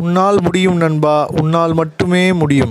உன்னால் முடியும் நண்பா உன்னால் மட்டுமே முடியும்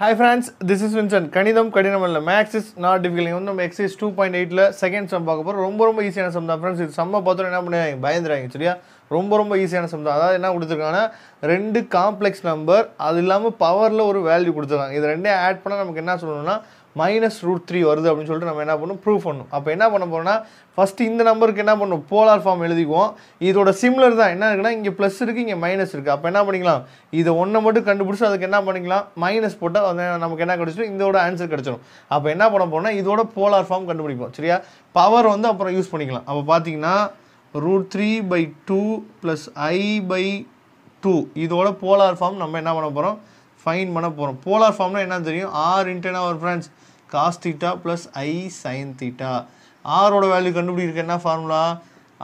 hi friends this is Vinson கணிதம் கடினம் இல்லை மேக்ஸ் இஸ் நாட் டிஃபிகல்ட் வந்து நம்ம எக்ஸைஸ் டூ பாயிண்ட் எயிட்டில் செகண்ட் சம் பார்க்க போகிறோம் ரொம்ப ரொம்ப ஈஸியான சம் தான் ஃப்ரெண்ட்ஸ் இது சம்மை பார்த்தோம் என்ன பண்ணுவாங்க பயந்துறாங்க சரியா ரொம்ப ரொம்ப ஈஸியான சம் தான் அதாவது என்ன கொடுத்துருக்காங்கன்னா ரெண்டு காம்ப்ளெக்ஸ் நம்பர் அது இல்லாமல் பவரில் ஒரு வேல்யூ கொடுத்துருக்காங்க இது ரெண்டே ஆட் பண்ணால் நமக்கு என்ன சொல்லணும்னா மைனஸ் ரூட் த்ரீ வருது அப்படின்னு சொல்லிட்டு நம்ம என்ன பண்ணணும் ப்ரூவ் பண்ணணும் அப்போ என்ன பண்ண போகிறோம்னா ஃபஸ்ட்டு இந்த நம்பருக்கு என்ன பண்ணணும் போலார் ஃபார்ம் எழுதிக்குவோம் இதோட சிம்லர் தான் என்ன இருக்குன்னா இங்கே ப்ளஸ் இருக்குது இங்கே மைனஸ் இருக்குது அப்போ என்ன பண்ணிக்கலாம் இதை ஒன்றை மட்டும் கண்டுபிடிச்சி அதுக்கு என்ன பண்ணிக்கலாம் மைனஸ் போட்டால் நமக்கு என்ன கிடச்சிடும் இதோட ஆன்சர் கிடச்சிடும் அப்போ என்ன பண்ண போகிறோம்னா இதோட போலார் ஃபார்ம் கண்டுபிடிப்போம் சரியா பவர் வந்து அப்புறம் யூஸ் பண்ணிக்கலாம் அப்போ பார்த்தீங்கன்னா root three by two plus i by two இதோட போலார் ஃபார்ம் நம்ம என்ன பண்ண போகிறோம் ஃபைன் பண்ண போகிறோம் போலார் ஃபார்ம்னால் என்னன்னு தெரியும் r intend our friends cos theta plus i sine theta ஆரோட வேல்யூ கண்டுபிடிக்கிறது என்ன ஃபார்முலா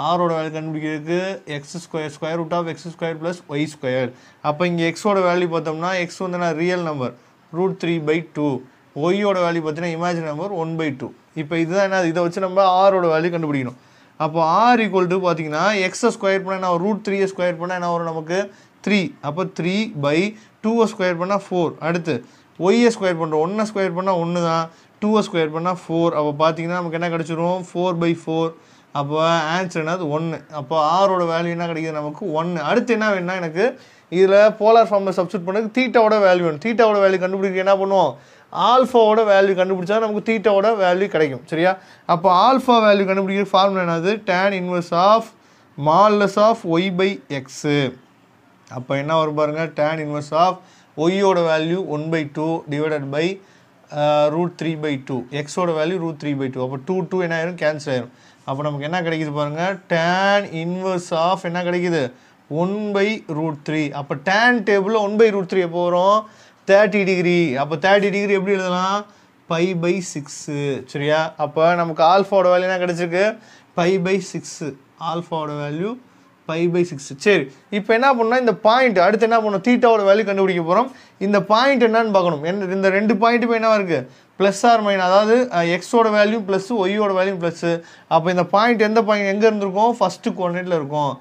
ஆரோட வேல்யூ கண்டுபிடிக்கிறதுக்கு x square square root of x square plus y square அப்போ இங்கே எக்ஸோட வேல்யூ பார்த்தோம்னா எக்ஸ் வந்து நான் real number root three by two ஒய்யோட வேல்யூ பார்த்தீங்கன்னா imaginary number one by two இப்போ இதுதான் என்ன இதை வச்சு நம்ம ஆரோட வேல்யூ கண்டுபிடிக்கணும் அப்போ ஆர் ஈக்குவல் டு பார்த்தீங்கன்னா எக்ஸை ஸ்கொயர் பண்ணால் என்ன ரூட் த்ரீயை ஸ்கொயர் பண்ணால் என்ன வரும் நமக்கு த்ரீ அப்போ த்ரீ பை டூவை ஸ்கொயர் பண்ணால் ஃபோர் அடுத்து ஒய்யை ஸ்கொயர் பண்ணுறோம் ஒன்றை ஸ்கொயர் பண்ணால் ஒன்று தான் டூவை ஸ்கொயர் பண்ணால் ஃபோர் அப்போ பார்த்தீங்கன்னா நமக்கு என்ன கிடச்சிரும் ஃபோர் பை ஃபோர் அப்போ ஆன்சர் என்னது ஒன்று அப்போ ஆரோட வேல்யூ என்ன கிடைக்கிது நமக்கு ஒன்று அடுத்து என்ன வேணும்னா எனக்கு இதில் போலார் ஃபார்மில் சப்ஸ்டியூட் பண்ணுறதுக்கு தீட்டாவோட வேல்யூ வேணும் தீட்டாவோட வேல்யூ கண்டுபிடிக்க என்ன பண்ணுவோம் ஆல்ஃபாவோட வேல்யூ கண்டுபிடிச்சா நமக்கு தீட்டாவோட வேல்யூ கிடைக்கும் சரியா அப்போ ஆல்ஃபா வேல்யூ கண்டுபிடிக்கிற ஃபார்முலா என்னது tan inverse of modulus of y by x அப்போ என்ன வரும் பாருங்கள் டேன் இன்வர்ஸ் ஆஃப் ஒய்யோட value one by two divided by root three by two எக்ஸோட value root three by two அப்போ டூ டூ என்ன ஆயிரும் கேன்சல் ஆயிரும் அப்போ நமக்கு என்ன கிடைக்குது பாருங்கள் டேன் இன்வர்ஸ் ஆஃப் என்ன கிடைக்குது ஒன் பை ரூட் த்ரீ அப்போ டேன் டேபிளில் ஒன் பை ரூட் த்ரீ எப்போ வரும் தேர்ட்டி டிகிரி அப்போ தேர்ட்டி டிகிரி எப்படி எழுதலாம் பை பை சிக்ஸு சரியா அப்போ நமக்கு ஆல்ஃபாவோட வேல்யூ என்ன கிடச்சிருக்கு பை பை சிக்ஸு ஆல்ஃபாவோட வேல்யூ பை பை சிக்ஸ் சரி இப்போ என்ன பண்ணால் இந்த பாயிண்ட் அடுத்து என்ன பண்ணோம் தீட்டாவோட வேல்யூ கண்டுபிடிக்க போகிறோம் இந்த பாயிண்ட் என்னன்னு பார்க்கணும் என் இந்த ரெண்டு பாயிண்ட் இப்போ என்னவாக இருக்குது ப்ளஸ் ஆர் மைனஸ் அதாவது எக்ஸோட வேல்யூ ப்ளஸ் ஒய்யோட வேல்யூ ப்ளஸ்ஸு அப்போ இந்த பாயிண்ட் எந்த பாயிண்ட் எங்கே இருந்திருக்கும் ஃபஸ்ட்டு குவான்டிட்டியில் இருக்கும்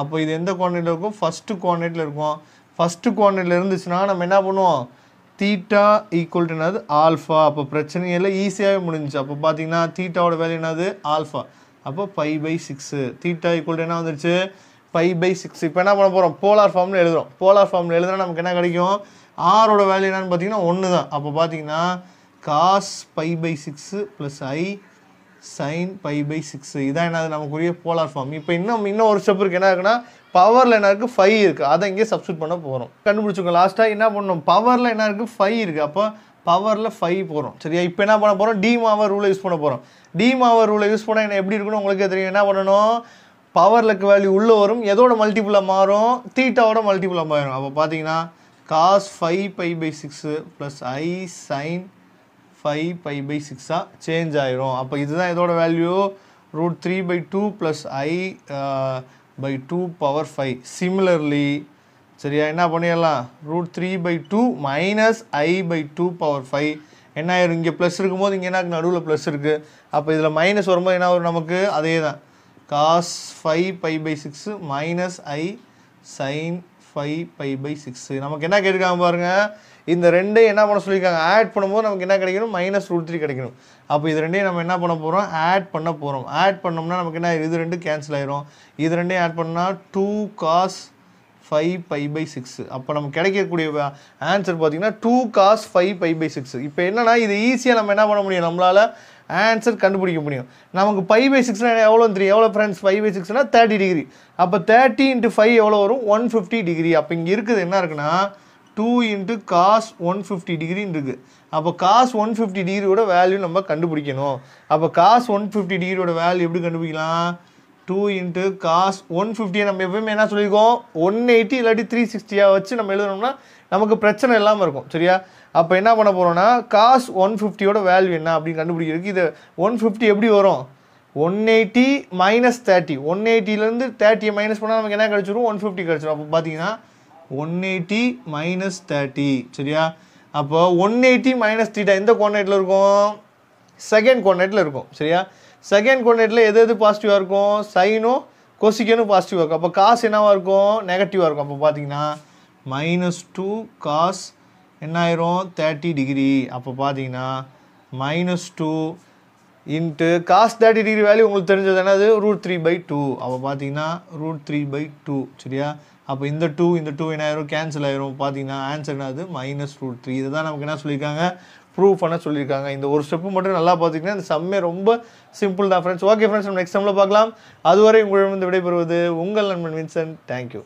அப்போ இது எந்த குவான்டிட்டியில் இருக்கும் ஃபஸ்ட்டு குவாண்டேட்டில் இருக்கும் ஃபஸ்ட்டு குவான்டிட்டியில் இருந்துச்சுன்னா நம்ம என்ன பண்ணுவோம் தீட்டா ஈக்குவல் டு என்னது ஆல்ஃபா அப்போ பிரச்சனையெல்லாம் ஈஸியாகவே முடிஞ்சிச்சு அப்போ பார்த்தீங்கன்னா தீட்டாவோட வேல்யூ என்னது ஆல்ஃபா அப்போ pi by six theta equal என்ன வந்துருச்சு பை பை சிக்ஸ் இப்போ என்ன பண்ண போகிறோம் போலார் ஃபார்ம்னு எழுதுகிறோம் போலார் ஃபார்ம்னு எழுதுனா நமக்கு என்ன கிடைக்கும் ஆரோட வேல்யூ என்னன்னு பார்த்தீங்கன்னா ஒன்று தான் அப்போ பார்த்தீங்கன்னா cos pi by six plus i sine pi by six இதான் என்னது நமக்குரிய போலார் ஃபார்ம் இப்போ இன்னும் இன்னும் ஒரு ஸ்டெப் இருக்குது என்ன இருக்குன்னா பவரில் என்ன இருக்குது ஃபைவ் இருக்குது அதை இங்கே சப்ஸ்டியூட் பண்ண போகிறோம் கண்டுபிடிச்சிக்கோங்க லாஸ்ட்டாக என்ன பண்ணணும் பவரில் என்ன இருக்குது ஃபைவ் இருக்குது அப்போ பவரில் ஃபைவ் போகிறோம் சரியா இப்போ என்ன பண்ண போகிறோம் டி மாவர் ரூலை யூஸ் பண்ண போகிறோம் டி மாவர் ரூலை யூஸ் பண்ணால் என்ன எப்படி இருக்குன்னு உங்களுக்கு தெரியும் என்ன பண்ணணும் பவரில் வேல்யூ உள்ளே வரும் எதோட மல்டிப்புளாக மாறும் தீட்டாவோட மல்டிப்புளாக மாறும் அப்போ பார்த்தீங்கன்னா cos five pi by six plus i sine five pi by சிக்ஸாக சேஞ்ச் ஆகிரும் அப்போ இதுதான் எதோட value root three by two plus i by two power five similarly சரியா என்ன பண்ணிடலாம் root three by two minus i by two power five என்ன ஆயிரும் இங்கே ப்ளஸ் இருக்கும்போது இங்கே என்ன நடுவில் ப்ளஸ் இருக்குது அப்போ இதில் மைனஸ் வரும்போது என்ன வரும் நமக்கு அதே தான் cos five pi by six minus i sine five pi by six நமக்கு என்ன கேட்டிருக்காங்க பாருங்கள் இந்த ரெண்டு என்ன பண்ண சொல்லியிருக்காங்க ஆட் பண்ணும்போது நமக்கு என்ன கிடைக்கணும் மைனஸ் ரூட் த்ரீ கிடைக்கணும் அப்போ இது ரெண்டையும் நம்ம என்ன பண்ண போகிறோம் ஆட் பண்ண போகிறோம் ஆட் பண்ணோம்னா நமக்கு என்ன இது ரெண்டு கேன்சல் ஆயிரும் இது ரெண்டையும் ஆட் பண்ணால் two cos five pi by six அப்போ நம்ம கிடைக்கக்கூடிய ஆன்சர் பார்த்தீங்கன்னா two cos five pi by six இப்போ என்னென்னா இது ஈஸியாக நம்ம என்ன பண்ண முடியும் நம்மளால் ஆன்சர் கண்டுபிடிக்க முடியும் நமக்கு ஃபைவ் பை சிக்ஸ்னால் எவ்வளோ தெரியும் எவ்வளோ ஃப்ரெண்ட்ஸ் ஃபைவ் பை சிக்ஸ்னால் தேர்ட்டி டிகிரி அப்போ தேர்ட்டி இன்ட்டு ஃபைவ் எவ்வளோ வரும் ஒன் ஃபிஃப்டி டிகிரி அப்போ இங்கே இருக்குது என்ன இருக்குன்னா two into cos one fifty டிகிரின்னு இருக்குது அப்போ காஸ் ஒன் ஃபிஃப்டி டிகிரியோட வேல்யூ நம்ம கண்டுபிடிக்கணும் அப்போ காஸ் ஒன் ஃபிஃப்டி டிகிரியோட வேல்யூ எப்படி கண்டுபிடிக்கலாம் டூ இன்ட்டு காஸ் ஒன் ஃபிஃப்டியை நம்ம எப்பவுமே என்ன சொல்லியிருக்கோம் ஒன் எயிட்டி இல்லாட்டி த்ரீ சிக்ஸ்டியாக வச்சு நம்ம எழுதணும்னா நமக்கு பிரச்சனை இல்லாமல் இருக்கும் சரியா அப்போ என்ன பண்ண போகிறோம்னா காஸ் ஒன் ஃபிஃப்டியோட வேல்யூ என்ன அப்படின்னு கண்டுபிடிக்கிறதுக்கு இது ஒன் ஃபிஃப்டி எப்படி வரும் one eighty minus thirty one எயிட்டிலேருந்து தேர்ட்டியை மைனஸ் பண்ணால் நமக்கு என்ன கிடச்சிரும் ஒன் ஃபிஃப்டி கிடச்சிரும் அப்போ பார்த்தீங்கன்னா ஒன் எயிட்டி மைனஸ் தேர்ட்டி சரியா அப்போ ஒன் எயிட்டி மைனஸ் தீட்டா எந்த கோஆர்டினேட்டில் இருக்கும் செகண்ட் கோஆர்டினேட்டில் இருக்கும் சரியா செகண்ட் கோஆர்டினேட்டில் எது எது பாசிட்டிவாக இருக்கும் சைனும் கொசிக்கனும் பாசிட்டிவாக இருக்கும் அப்போ காசு என்னவாக இருக்கும் நெகட்டிவாக இருக்கும் அப்போ பார்த்தீங்கன்னா மைனஸ் டூ காஸ் என்ன ஆயிரும் தேர்ட்டி டிகிரி அப்போ பார்த்தீங்கன்னா minus two into cos thirty degree value உங்களுக்கு தெரிஞ்சது என்னது ரூட் த்ரீ பை டூ அப்போ பார்த்தீங்கன்னா ரூட் த்ரீ பை டூ சரியா அப்போ இந்த டூ இந்த டூ என்ன ஆயிரும் கேன்சல் ஆயிரும் பார்த்தீங்கன்னா ஆன்சர் என்னது மைனஸ் ரூட் த்ரீ இதுதான் நமக்கு என்ன சொல்லியிருக்காங்க ப்ரூஃப் பண்ண சொல்லியிருக்காங்க இந்த ஒரு ஸ்டெப்பு மட்டும் நல்லா பார்த்தீங்கன்னா இந்த செம்மே ரொம்ப சிம்பிள் தான் ஃப்ரெண்ட்ஸ் ஓகே ஃப்ரெண்ட்ஸ் நம்ம நெக்ஸ்ட் டைமில் பார்க்கலாம் அதுவரை உங்களிடம் விடைபெறுவது உங்கள் நண்பன் வின்சன் தேங்க்யூ